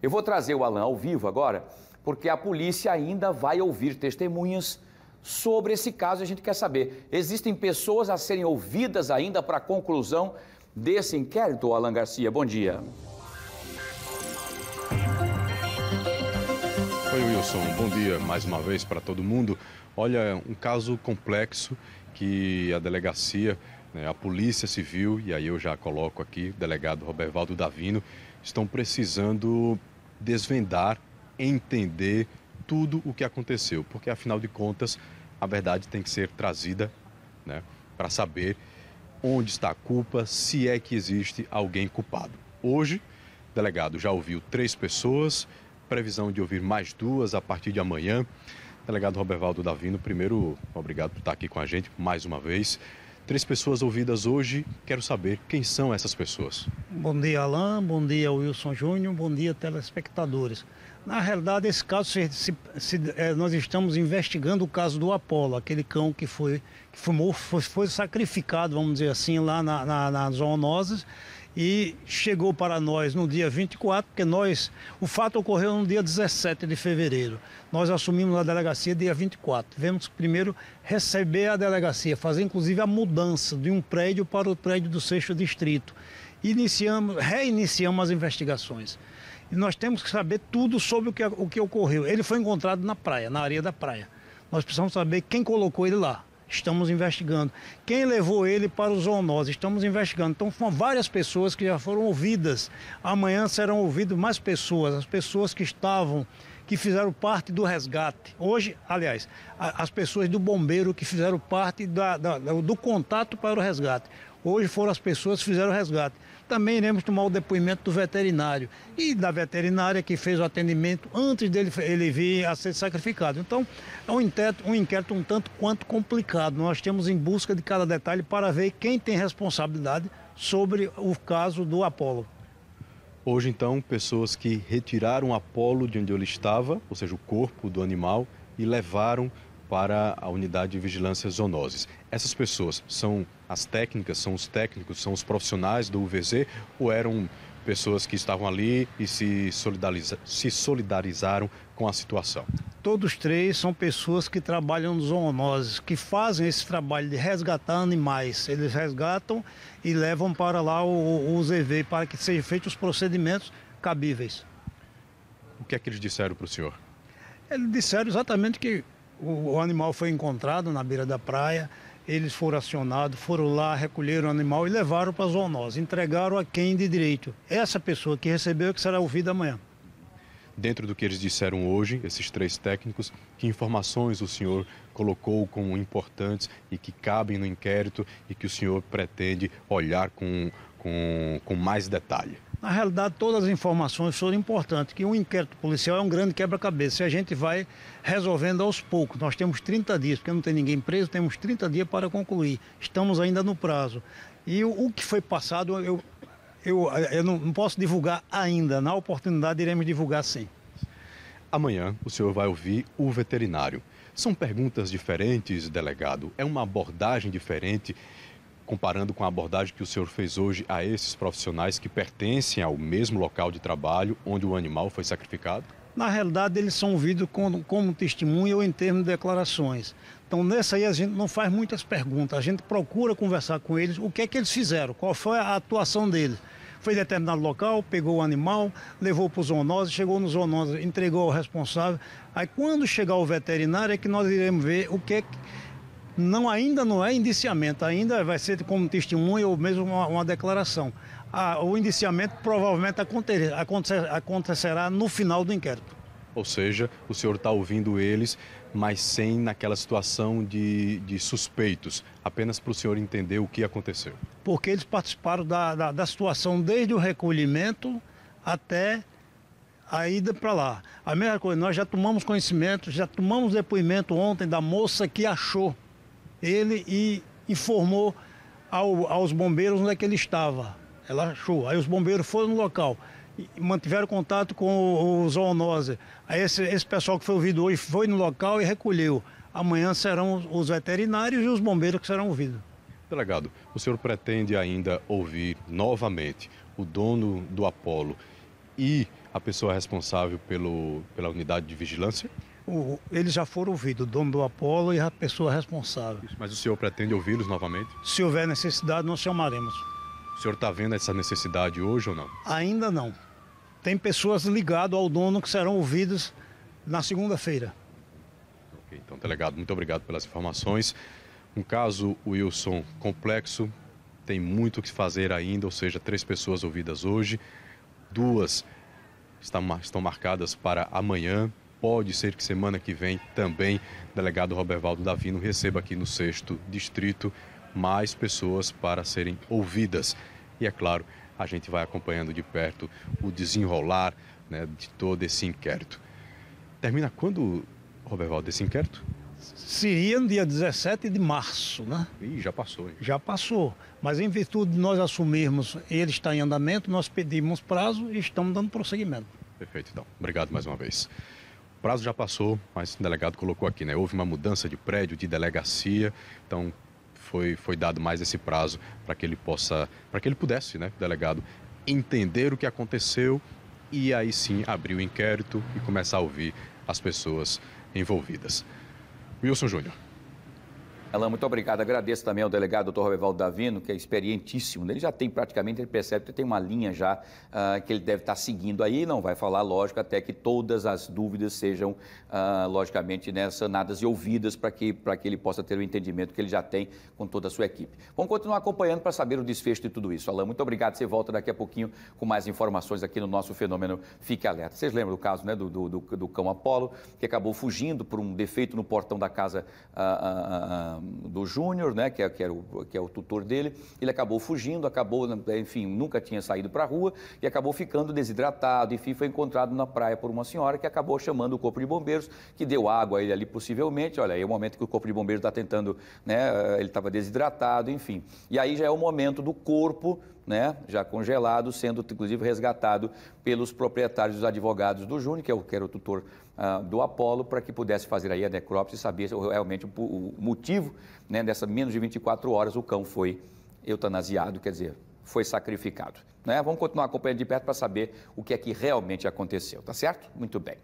Eu vou trazer o Alain ao vivo agora, porque a polícia ainda vai ouvir testemunhas sobre esse caso. A gente quer saber: existem pessoas a serem ouvidas ainda para a conclusão desse inquérito, Alain Garcia? Bom dia. Oi, Wilson. Bom dia mais uma vez para todo mundo. Olha, um caso complexo que a delegacia né? A Polícia Civil, e aí eu já coloco aqui, o delegado Robervaldo Davino, estão precisando desvendar, entender tudo o que aconteceu, porque afinal de contas a verdade tem que ser trazida né, para saber onde está a culpa, se é que existe alguém culpado. Hoje, o delegado já ouviu três pessoas, previsão de ouvir mais duas a partir de amanhã. Delegado Robervaldo Davino, primeiro, obrigado por estar aqui com a gente mais uma vez. Três pessoas ouvidas hoje, quero saber quem são essas pessoas. Bom dia, Alain, bom dia, Wilson Júnior, bom dia, telespectadores. Na realidade, esse caso, se, se, se, é, nós estamos investigando o caso do Apolo, aquele cão que foi, que fumou, foi, foi sacrificado, vamos dizer assim, lá na, na, na zoonoses e chegou para nós no dia 24, porque nós, o fato ocorreu no dia 17 de fevereiro. Nós assumimos a delegacia dia 24. Tivemos primeiro receber a delegacia, fazer inclusive a mudança de um prédio para o prédio do sexto distrito. Iniciamos, reiniciamos as investigações. E nós temos que saber tudo sobre o que, o que ocorreu. Ele foi encontrado na praia, na areia da praia. Nós precisamos saber quem colocou ele lá. Estamos investigando. Quem levou ele para o zoonose? Estamos investigando. Então, foram várias pessoas que já foram ouvidas. Amanhã serão ouvidas mais pessoas, as pessoas que estavam, que fizeram parte do resgate. Hoje, aliás, as pessoas do bombeiro que fizeram parte da, da, do contato para o resgate. Hoje foram as pessoas que fizeram o resgate. Também iremos tomar o depoimento do veterinário e da veterinária que fez o atendimento antes dele ele vir a ser sacrificado. Então, é um inquérito, um inquérito um tanto quanto complicado. Nós temos em busca de cada detalhe para ver quem tem responsabilidade sobre o caso do Apolo. Hoje, então, pessoas que retiraram o Apolo de onde ele estava, ou seja, o corpo do animal, e levaram para a unidade de vigilância zoonoses. Essas pessoas são as técnicas, são os técnicos, são os profissionais do UVZ ou eram pessoas que estavam ali e se, solidariza se solidarizaram com a situação? Todos três são pessoas que trabalham no zoonoses, que fazem esse trabalho de resgatar animais. Eles resgatam e levam para lá o, o UZV para que sejam feitos os procedimentos cabíveis. O que é que eles disseram para o senhor? Eles disseram exatamente que o, o animal foi encontrado na beira da praia, eles foram acionados, foram lá, recolheram o animal e levaram para a zoonose, entregaram a quem de direito. Essa pessoa que recebeu é que será ouvida amanhã. Dentro do que eles disseram hoje, esses três técnicos, que informações o senhor colocou como importantes e que cabem no inquérito e que o senhor pretende olhar com, com, com mais detalhe? Na realidade, todas as informações são importantes, que um inquérito policial é um grande quebra-cabeça. A gente vai resolvendo aos poucos. Nós temos 30 dias, porque não tem ninguém preso, temos 30 dias para concluir. Estamos ainda no prazo. E o, o que foi passado, eu, eu, eu não, não posso divulgar ainda. Na oportunidade, iremos divulgar sim. Amanhã, o senhor vai ouvir o veterinário. São perguntas diferentes, delegado. É uma abordagem diferente comparando com a abordagem que o senhor fez hoje a esses profissionais que pertencem ao mesmo local de trabalho onde o animal foi sacrificado? Na realidade, eles são ouvidos como, como testemunha ou em termos de declarações. Então, nessa aí, a gente não faz muitas perguntas, a gente procura conversar com eles o que é que eles fizeram, qual foi a atuação deles foi determinado local, pegou o animal, levou para o zoonose, chegou no zoonose, entregou ao responsável. Aí quando chegar o veterinário é que nós iremos ver o que é não, ainda não é indiciamento, ainda vai ser como testemunho ou mesmo uma, uma declaração. Ah, o indiciamento provavelmente acontecer, acontecer, acontecerá no final do inquérito. Ou seja, o senhor está ouvindo eles, mas sem naquela situação de, de suspeitos, apenas para o senhor entender o que aconteceu. Porque eles participaram da, da, da situação desde o recolhimento até a ida para lá. A mesma coisa, nós já tomamos conhecimento, já tomamos depoimento ontem da moça que achou ele e informou ao, aos bombeiros onde é que ele estava. Ela achou. Aí os bombeiros foram no local mantiveram contato com o zoonose. Aí esse, esse pessoal que foi ouvido hoje foi no local e recolheu. Amanhã serão os veterinários e os bombeiros que serão ouvidos. Delegado, o senhor pretende ainda ouvir novamente o dono do Apolo e a pessoa responsável pelo, pela unidade de vigilância? o, eles já foram ouvidos, o dono do Apolo e a pessoa responsável. Mas o senhor pretende ouvi-los novamente? Se houver necessidade, nós chamaremos. O senhor está vendo essa necessidade hoje ou não? Ainda não. Tem pessoas ligadas ao dono que serão ouvidas na segunda-feira. Ok, então, delegado, muito obrigado pelas informações. Um caso, Wilson, complexo, tem muito o que fazer ainda, ou seja, três pessoas ouvidas hoje, duas estão marcadas para amanhã. Pode ser que semana que vem também o delegado Robervaldo Davino receba aqui no sexto distrito mais pessoas para serem ouvidas. E é claro, a gente vai acompanhando de perto o desenrolar né, de todo esse inquérito. Termina quando, Robervaldo, esse inquérito? Seria no dia 17 de março, né? Ih, já passou, hein? Já passou. Mas em virtude de nós assumirmos, ele está em andamento, nós pedimos prazo e estamos dando prosseguimento. Perfeito, então. Obrigado mais uma vez. O prazo já passou, mas o delegado colocou aqui, né? Houve uma mudança de prédio, de delegacia, então foi, foi dado mais esse prazo para que ele possa, para que ele pudesse, né, delegado, entender o que aconteceu e aí sim abrir o inquérito e começar a ouvir as pessoas envolvidas. Wilson Júnior. Alain, muito obrigado. Agradeço também ao delegado doutor Robervaldo Davino, que é experientíssimo. Ele já tem praticamente, ele percebe que tem uma linha já uh, que ele deve estar seguindo aí, não vai falar, lógico, até que todas as dúvidas sejam, uh, logicamente, né, sanadas e ouvidas para que, que ele possa ter o entendimento que ele já tem com toda a sua equipe. Vamos continuar acompanhando para saber o desfecho de tudo isso. Alain, muito obrigado. Você volta daqui a pouquinho com mais informações aqui no nosso fenômeno Fique Alerta. Vocês lembram do caso né, do, do, do, do cão Apolo, que acabou fugindo por um defeito no portão da casa. Uh, do Júnior, né, que, é, que, o, que é o tutor dele. Ele acabou fugindo, acabou, né, enfim, nunca tinha saído para a rua e acabou ficando desidratado. Enfim, foi encontrado na praia por uma senhora que acabou chamando o Corpo de Bombeiros, que deu água a ele ali possivelmente. Olha, aí é o momento que o Corpo de Bombeiros está tentando, né, eh, ele estava desidratado, enfim. E aí já é o momento do corpo né, já congelado, sendo inclusive resgatado pelos proprietários dos advogados do Júnior, que, é que era o tutor ah, do Apolo, para que pudesse fazer aí a necrópsia e saber realmente o, o motivo né, dessa menos de 24 horas o cão foi eutanasiado, quer dizer, foi sacrificado. Né? Vamos continuar acompanhando de perto para saber o que é que realmente aconteceu, tá certo? Muito bem.